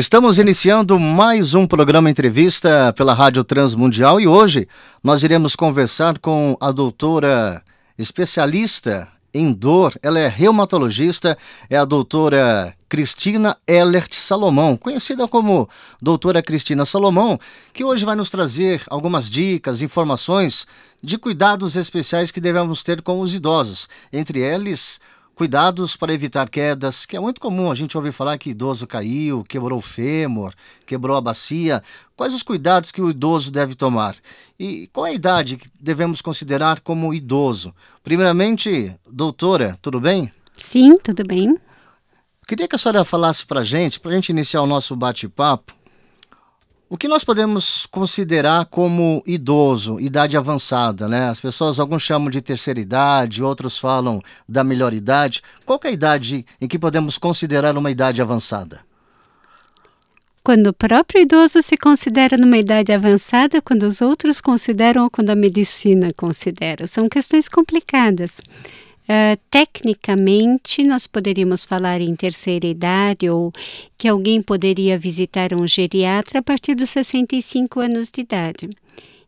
Estamos iniciando mais um programa entrevista pela Rádio Transmundial e hoje nós iremos conversar com a doutora especialista em dor, ela é reumatologista, é a doutora Cristina Ellert Salomão, conhecida como doutora Cristina Salomão, que hoje vai nos trazer algumas dicas, informações de cuidados especiais que devemos ter com os idosos, entre eles cuidados para evitar quedas, que é muito comum a gente ouvir falar que idoso caiu, quebrou o fêmur, quebrou a bacia. Quais os cuidados que o idoso deve tomar? E qual a idade que devemos considerar como idoso? Primeiramente, doutora, tudo bem? Sim, tudo bem. Queria que a senhora falasse para a gente, para a gente iniciar o nosso bate-papo, o que nós podemos considerar como idoso, idade avançada, né? As pessoas, alguns chamam de terceira idade, outros falam da melhor idade. Qual é a idade em que podemos considerar uma idade avançada? Quando o próprio idoso se considera numa idade avançada, quando os outros consideram ou quando a medicina considera. São questões complicadas. Ah, tecnicamente, nós poderíamos falar em terceira idade ou que alguém poderia visitar um geriatra a partir dos 65 anos de idade.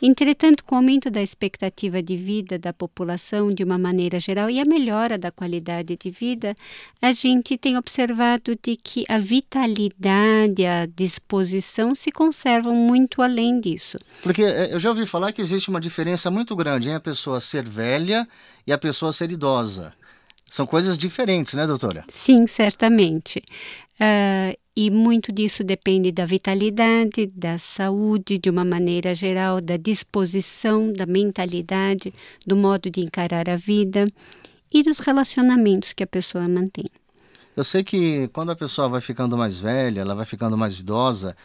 Entretanto, com o aumento da expectativa de vida da população de uma maneira geral e a melhora da qualidade de vida, a gente tem observado de que a vitalidade, a disposição se conservam muito além disso. Porque é, eu já ouvi falar que existe uma diferença muito grande em a pessoa ser velha e a pessoa ser idosa. São coisas diferentes, né, doutora? Sim, certamente. Uh, e muito disso depende da vitalidade, da saúde de uma maneira geral, da disposição, da mentalidade, do modo de encarar a vida e dos relacionamentos que a pessoa mantém. Eu sei que quando a pessoa vai ficando mais velha, ela vai ficando mais idosa,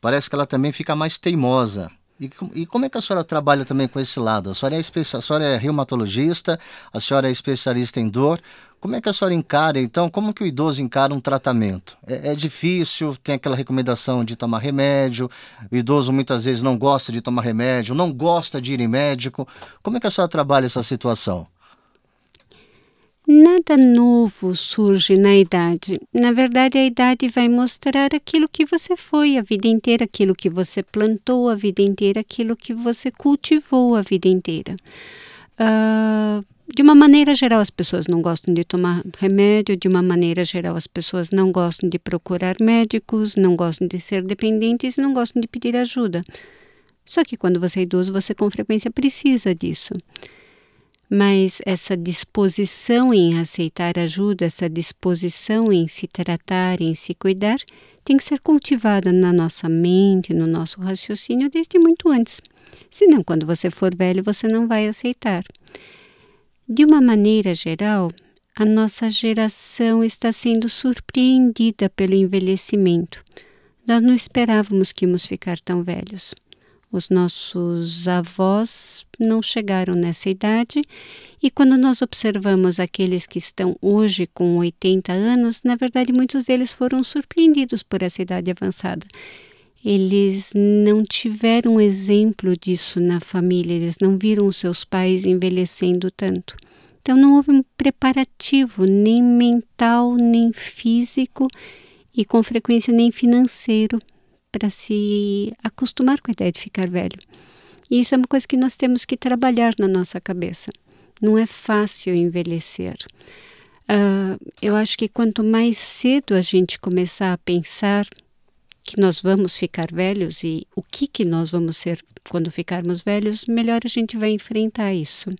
parece que ela também fica mais teimosa. E, e, como é que a senhora trabalha também com esse lado? A senhora, é a senhora é reumatologista, a senhora é especialista em dor. Como é que a senhora encara, então, como que o idoso encara um tratamento? É, é difícil, tem aquela recomendação de tomar remédio, o idoso muitas vezes não gosta de tomar remédio, não gosta de ir em médico. Como é que a senhora trabalha essa situação? Nada novo surge na idade. Na verdade, a idade vai mostrar aquilo que você foi a vida inteira, aquilo que você plantou a vida inteira, aquilo que você cultivou a vida inteira. Uh, de uma maneira geral, as pessoas não gostam de tomar remédio, de uma maneira geral, as pessoas não gostam de procurar médicos, não gostam de ser dependentes, não gostam de pedir ajuda. Só que quando você é idoso, você com frequência precisa disso mas essa disposição em aceitar ajuda, essa disposição em se tratar, em se cuidar, tem que ser cultivada na nossa mente, no nosso raciocínio desde muito antes. Senão, quando você for velho, você não vai aceitar. De uma maneira geral, a nossa geração está sendo surpreendida pelo envelhecimento. Nós não esperávamos que íamos ficar tão velhos. Os nossos avós não chegaram nessa idade, e quando nós observamos aqueles que estão hoje com 80 anos, na verdade muitos deles foram surpreendidos por essa idade avançada. Eles não tiveram um exemplo disso na família, eles não viram os seus pais envelhecendo tanto. Então não houve um preparativo nem mental, nem físico e com frequência nem financeiro para se acostumar com a ideia de ficar velho. E isso é uma coisa que nós temos que trabalhar na nossa cabeça. Não é fácil envelhecer. Uh, eu acho que quanto mais cedo a gente começar a pensar que nós vamos ficar velhos e o que, que nós vamos ser quando ficarmos velhos, melhor a gente vai enfrentar isso.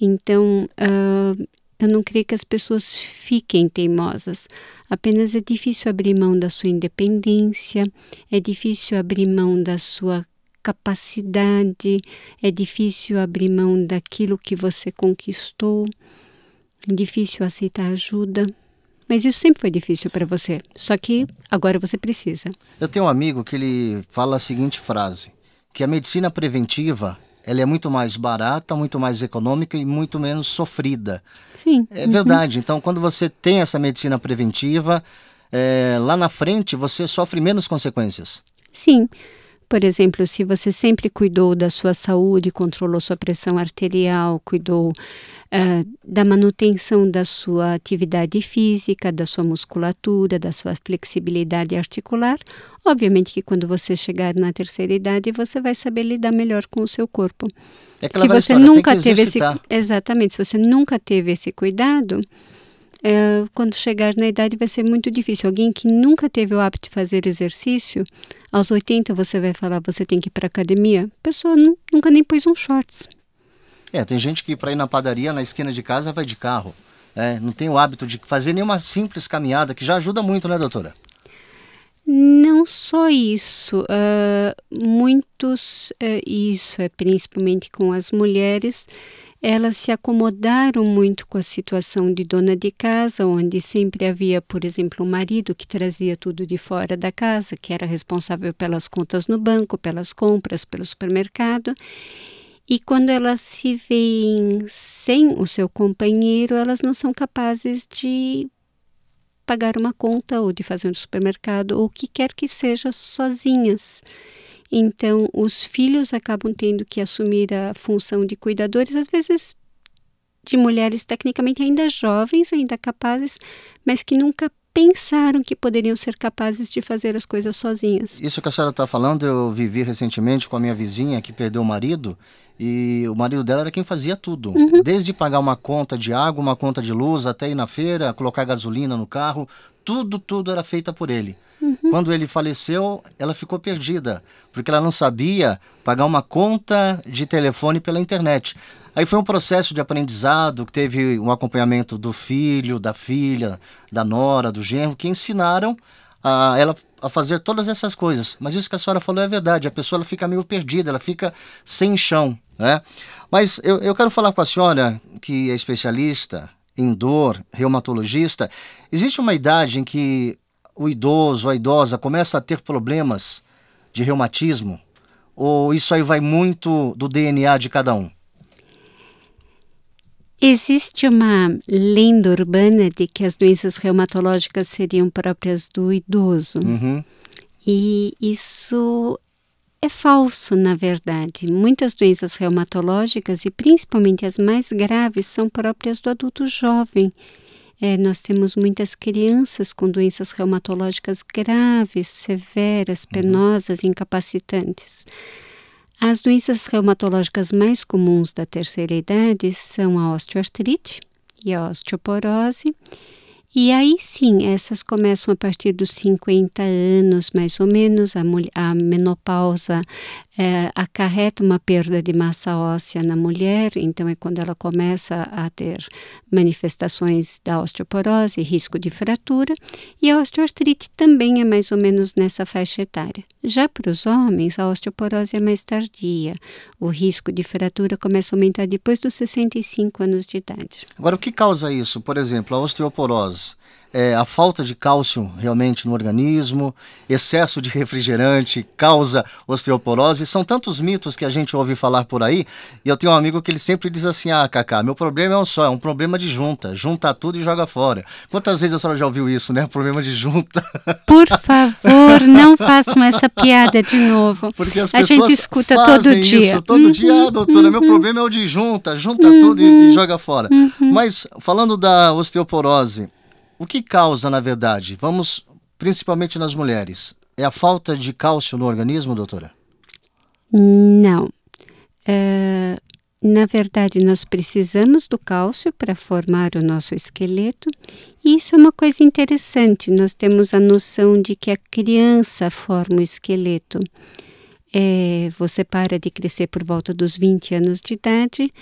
Então, uh, eu não creio que as pessoas fiquem teimosas, apenas é difícil abrir mão da sua independência, é difícil abrir mão da sua capacidade, é difícil abrir mão daquilo que você conquistou, é difícil aceitar ajuda. Mas isso sempre foi difícil para você, só que agora você precisa. Eu tenho um amigo que ele fala a seguinte frase: que a medicina preventiva ela é muito mais barata, muito mais econômica e muito menos sofrida. Sim. É uhum. verdade. Então, quando você tem essa medicina preventiva, é, lá na frente você sofre menos consequências. Sim. Por exemplo, se você sempre cuidou da sua saúde, controlou sua pressão arterial, cuidou uh, da manutenção da sua atividade física, da sua musculatura, da sua flexibilidade articular, obviamente que quando você chegar na terceira idade, você vai saber lidar melhor com o seu corpo. É se você história, nunca teve esse exatamente, se você nunca teve esse cuidado, é, quando chegar na idade vai ser muito difícil. Alguém que nunca teve o hábito de fazer exercício, aos 80 você vai falar, você tem que ir para academia. A pessoa nunca nem pôs um shorts. É, tem gente que para ir na padaria, na esquina de casa, vai de carro. É, não tem o hábito de fazer nenhuma simples caminhada, que já ajuda muito, né, doutora? Não só isso, uh, muitos, uh, isso é principalmente com as mulheres, elas se acomodaram muito com a situação de dona de casa, onde sempre havia, por exemplo, o um marido que trazia tudo de fora da casa, que era responsável pelas contas no banco, pelas compras, pelo supermercado. E quando elas se veem sem o seu companheiro, elas não são capazes de pagar uma conta ou de fazer um supermercado ou o que quer que seja sozinhas. Então, os filhos acabam tendo que assumir a função de cuidadores, às vezes de mulheres tecnicamente ainda jovens, ainda capazes, mas que nunca pensaram que poderiam ser capazes de fazer as coisas sozinhas. Isso que a senhora está falando, eu vivi recentemente com a minha vizinha que perdeu o marido e o marido dela era quem fazia tudo, uhum. desde pagar uma conta de água, uma conta de luz, até ir na feira, colocar gasolina no carro, tudo, tudo era feita por ele. Uhum. Quando ele faleceu, ela ficou perdida, porque ela não sabia pagar uma conta de telefone pela internet. Aí foi um processo de aprendizado que teve um acompanhamento do filho, da filha, da nora, do genro, que ensinaram a ela a fazer todas essas coisas. Mas isso que a senhora falou é verdade. A pessoa ela fica meio perdida, ela fica sem chão, né? Mas eu, eu quero falar com a senhora, que é especialista em dor, reumatologista. Existe uma idade em que o idoso, a idosa começa a ter problemas de reumatismo? Ou isso aí vai muito do DNA de cada um? Existe uma lenda urbana de que as doenças reumatológicas seriam próprias do idoso. Uhum. E isso é falso, na verdade. Muitas doenças reumatológicas, e principalmente as mais graves, são próprias do adulto jovem é, nós temos muitas crianças com doenças reumatológicas graves, severas, uhum. penosas, uhum. incapacitantes. As doenças reumatológicas mais comuns da terceira idade são a osteoartrite e a osteoporose e aí sim, essas começam a partir dos 50 anos, mais ou menos, a, a menopausa é, acarreta uma perda de massa óssea na mulher, então é quando ela começa a ter manifestações da osteoporose, risco de fratura, e a osteoartrite também é mais ou menos nessa faixa etária. Já para os homens, a osteoporose é mais tardia, o risco de fratura começa a aumentar depois dos 65 anos de idade. Agora, o que causa isso? Por exemplo, a osteoporose é, a falta de cálcio realmente no organismo, excesso de refrigerante causa osteoporose. São tantos mitos que a gente ouve falar por aí. E eu tenho um amigo que ele sempre diz assim: Ah, Cacá, meu problema é um só, é um problema de junta. Junta tudo e joga fora. Quantas vezes a senhora já ouviu isso, né? Problema de junta. Por favor, não façam essa piada de novo. Porque as a pessoas gente escuta fazem todo isso, dia. Todo uhum, dia, ah, uhum, doutora, uhum. meu problema é o de junta, junta uhum, tudo e, e uhum. joga fora. Uhum. Mas falando da osteoporose, o que causa, na verdade, vamos principalmente nas mulheres, é a falta de cálcio no organismo, doutora? Não. É, na verdade, nós precisamos do cálcio para formar o nosso esqueleto. E isso é uma coisa interessante. Nós temos a noção de que a criança forma o esqueleto é, você para de crescer por volta dos 20 anos de idade,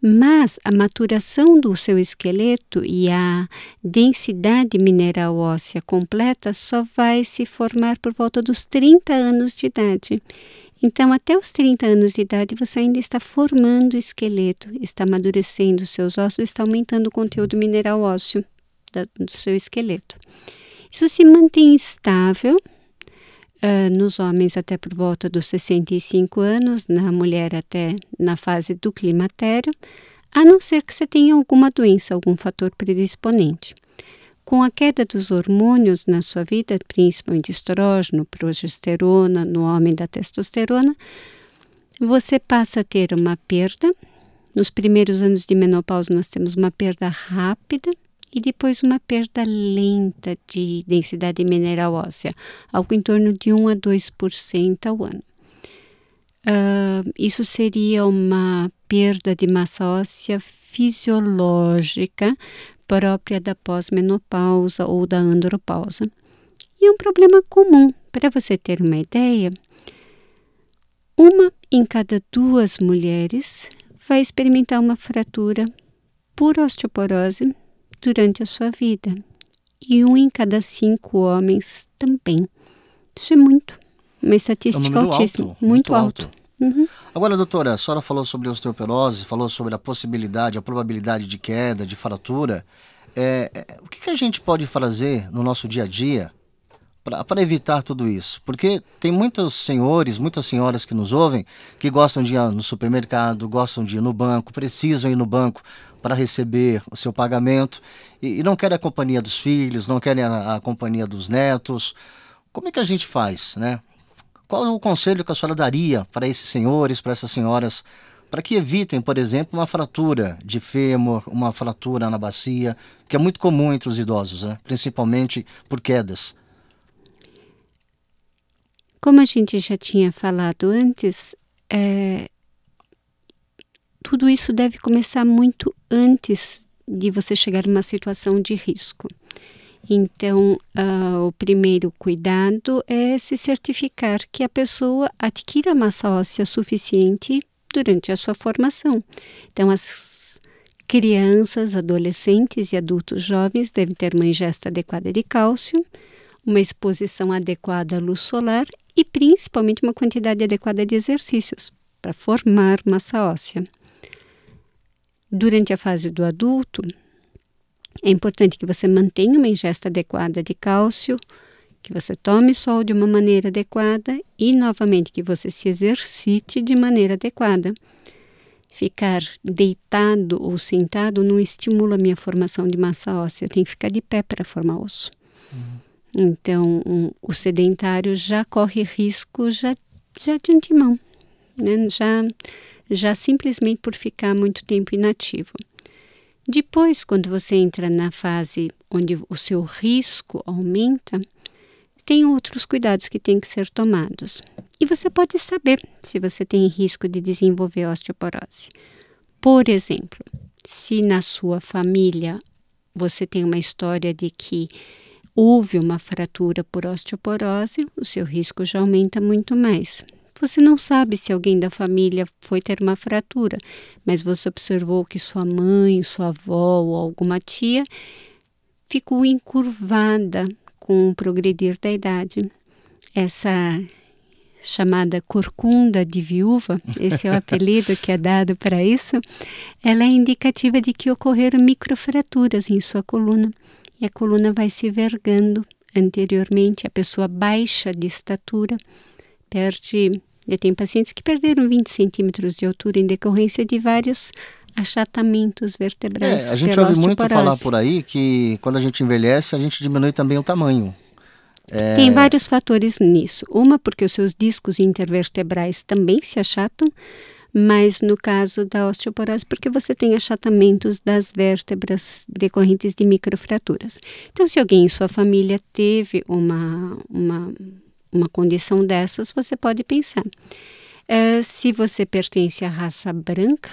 mas a maturação do seu esqueleto e a densidade mineral óssea completa só vai se formar por volta dos 30 anos de idade. Então, até os 30 anos de idade, você ainda está formando o esqueleto, está amadurecendo os seus ossos, está aumentando o conteúdo mineral ósseo do seu esqueleto. Isso se mantém estável Uh, nos homens até por volta dos 65 anos, na mulher até na fase do climatério, a não ser que você tenha alguma doença, algum fator predisponente. Com a queda dos hormônios na sua vida, principalmente estrógeno, progesterona, no homem da testosterona, você passa a ter uma perda. Nos primeiros anos de menopausa, nós temos uma perda rápida e depois uma perda lenta de densidade mineral óssea, algo em torno de 1 a 2% ao ano. Uh, isso seria uma perda de massa óssea fisiológica própria da pós-menopausa ou da andropausa. E é um problema comum. Para você ter uma ideia, uma em cada duas mulheres vai experimentar uma fratura por osteoporose durante a sua vida, e um em cada cinco homens também. Isso é muito, uma estatística é um altíssima, alto, muito, muito, alto. alto. Uhum. Agora, doutora, a senhora falou sobre osteoporose, falou sobre a possibilidade, a probabilidade de queda, de fratura. É, é, o que, que a gente pode fazer no nosso dia a dia para evitar tudo isso? Porque tem muitos senhores, muitas senhoras que nos ouvem que gostam de ir no supermercado, gostam de ir no banco, precisam ir no banco, para receber o seu pagamento e, e, não querem a companhia dos filhos, não querem a, a, companhia dos netos. Como é que a gente faz, né? Qual é o conselho que a senhora daria para esses senhores, para essas senhoras, para que evitem, por exemplo, uma fratura de fêmur, uma fratura na bacia, que é muito comum entre os idosos, né? principalmente por quedas? Como a gente já tinha falado antes, é, tudo isso deve começar muito antes de você chegar a uma situação de risco. Então, uh, o primeiro cuidado é se certificar que a pessoa adquira massa óssea suficiente durante a sua formação. Então, as crianças, adolescentes e adultos jovens devem ter uma ingesta adequada de cálcio, uma exposição adequada à luz solar e, principalmente, uma quantidade adequada de exercícios para formar massa óssea. Durante a fase do adulto, é importante que você mantenha uma ingesta adequada de cálcio, que você tome sol de uma maneira adequada e, novamente, que você se exercite de maneira adequada. Ficar deitado ou sentado não estimula a minha formação de massa óssea, eu tenho que ficar de pé para formar osso. Uhum. Então, um, o sedentário já corre risco já, já de antemão, né? já já simplesmente por ficar muito tempo inativo. Depois, quando você entra na fase onde o seu risco aumenta, tem outros cuidados que têm que ser tomados. E você pode saber se você tem risco de desenvolver osteoporose. Por exemplo, se na sua família você tem uma história de que houve uma fratura por osteoporose, o seu risco já aumenta muito mais. Você não sabe se alguém da família foi ter uma fratura, mas você observou que sua mãe, sua avó ou alguma tia ficou encurvada com o progredir da idade. Essa chamada corcunda de viúva, esse é o apelido que é dado para isso, ela é indicativa de que ocorreram microfraturas em sua coluna e a coluna vai se vergando anteriormente, a pessoa baixa de estatura, perde eu tenho pacientes que perderam 20 centímetros de altura em decorrência de vários achatamentos vertebrais. É, a gente ouve muito falar por aí que quando a gente envelhece, a gente diminui também o tamanho. É... Tem vários fatores nisso. Uma, porque os seus discos intervertebrais também se achatam, mas no caso da osteoporose, porque você tem achatamentos das vértebras decorrentes de microfraturas. Então, se alguém em sua família teve uma, uma uma condição dessas, você pode pensar. É, se você pertence à raça branca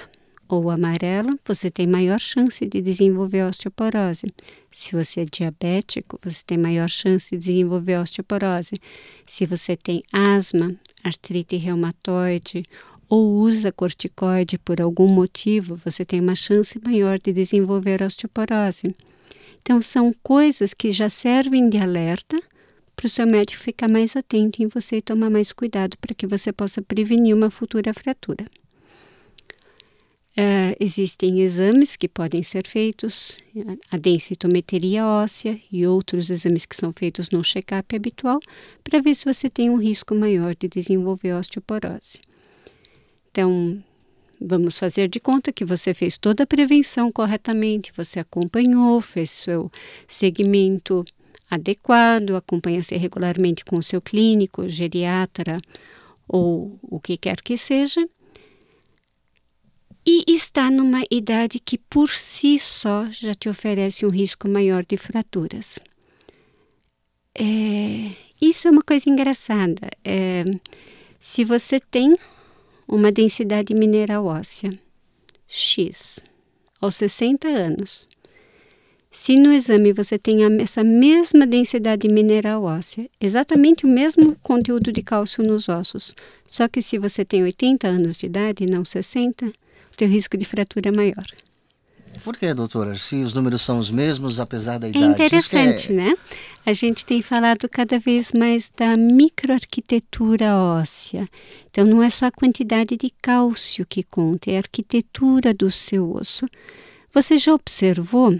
ou amarela, você tem maior chance de desenvolver osteoporose. Se você é diabético, você tem maior chance de desenvolver osteoporose. Se você tem asma, artrite reumatoide ou usa corticoide por algum motivo, você tem uma chance maior de desenvolver osteoporose. Então, são coisas que já servem de alerta para o seu médico ficar mais atento em você e tomar mais cuidado para que você possa prevenir uma futura fratura. Uh, existem exames que podem ser feitos, a densitometria óssea e outros exames que são feitos no check-up habitual, para ver se você tem um risco maior de desenvolver osteoporose. Então, vamos fazer de conta que você fez toda a prevenção corretamente, você acompanhou, fez seu segmento adequado, acompanha-se regularmente com o seu clínico, geriatra ou o que quer que seja, e está numa idade que por si só já te oferece um risco maior de fraturas. É, isso é uma coisa engraçada. É, se você tem uma densidade mineral óssea X aos 60 anos, se no exame você tem essa mesma densidade mineral óssea, exatamente o mesmo conteúdo de cálcio nos ossos, só que se você tem 80 anos de idade e não 60, o teu risco de fratura é maior. Por que, doutora? Se os números são os mesmos, apesar da é idade. É interessante, é... né? A gente tem falado cada vez mais da microarquitetura óssea. Então, não é só a quantidade de cálcio que conta, é a arquitetura do seu osso. Você já observou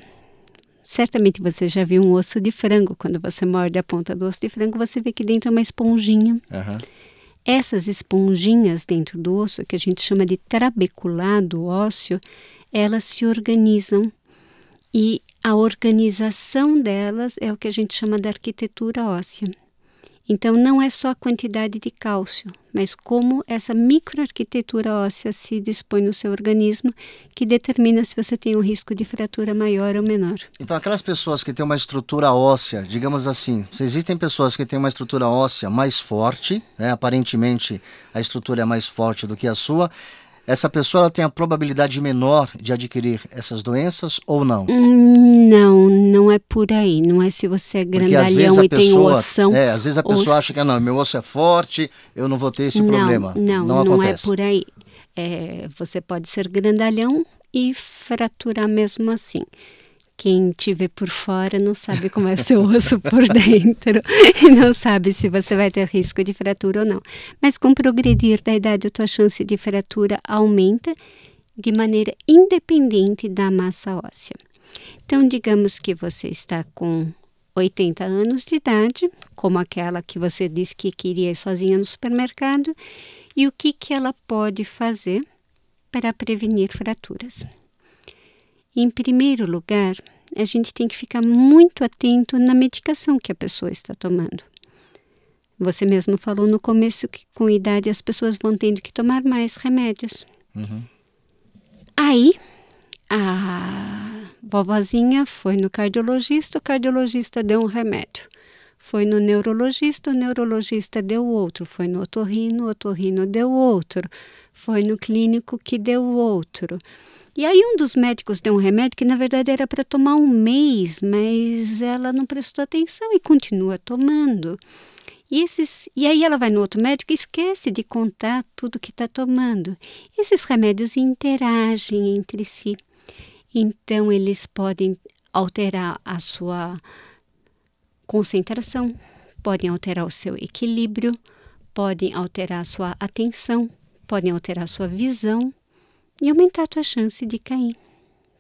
Certamente você já viu um osso de frango. Quando você morde a ponta do osso de frango, você vê que dentro é uma esponjinha. Uhum. Essas esponjinhas dentro do osso, que a gente chama de trabeculado ósseo, elas se organizam e a organização delas é o que a gente chama de arquitetura óssea. Então, não é só a quantidade de cálcio, mas como essa microarquitetura óssea se dispõe no seu organismo que determina se você tem um risco de fratura maior ou menor. Então, aquelas pessoas que têm uma estrutura óssea, digamos assim, existem pessoas que têm uma estrutura óssea mais forte, né? aparentemente a estrutura é mais forte do que a sua, essa pessoa ela tem a probabilidade menor de adquirir essas doenças ou não? Hum, não, não é por aí. Não é se você é grandalhão e tem oção. É, às vezes a pessoa acha que ah, não, meu osso é forte, eu não vou ter esse não, problema. Não, não, não é por aí. É, você pode ser grandalhão e fraturar mesmo assim. Quem te vê por fora não sabe como é o seu osso por dentro e não sabe se você vai ter risco de fratura ou não. Mas com o progredir da idade, a tua chance de fratura aumenta de maneira independente da massa óssea. Então, digamos que você está com 80 anos de idade, como aquela que você disse que queria ir sozinha no supermercado, e o que, que ela pode fazer para prevenir fraturas. Em primeiro lugar, a gente tem que ficar muito atento na medicação que a pessoa está tomando. Você mesmo falou no começo que com idade as pessoas vão tendo que tomar mais remédios. Uhum. Aí, a vovozinha foi no cardiologista, o cardiologista deu um remédio. Foi no neurologista, o neurologista deu outro. Foi no otorrino, o otorrino deu outro. Foi no clínico que deu outro. E aí um dos médicos deu um remédio que na verdade era para tomar um mês, mas ela não prestou atenção e continua tomando. E, esses, e aí ela vai no outro médico e esquece de contar tudo que está tomando. Esses remédios interagem entre si. Então eles podem alterar a sua concentração, podem alterar o seu equilíbrio, podem alterar a sua atenção, podem alterar a sua visão e aumentar a tua chance de cair.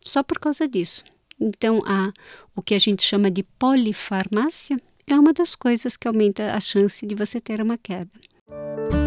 Só por causa disso. Então, a, o que a gente chama de polifarmácia é uma das coisas que aumenta a chance de você ter uma queda.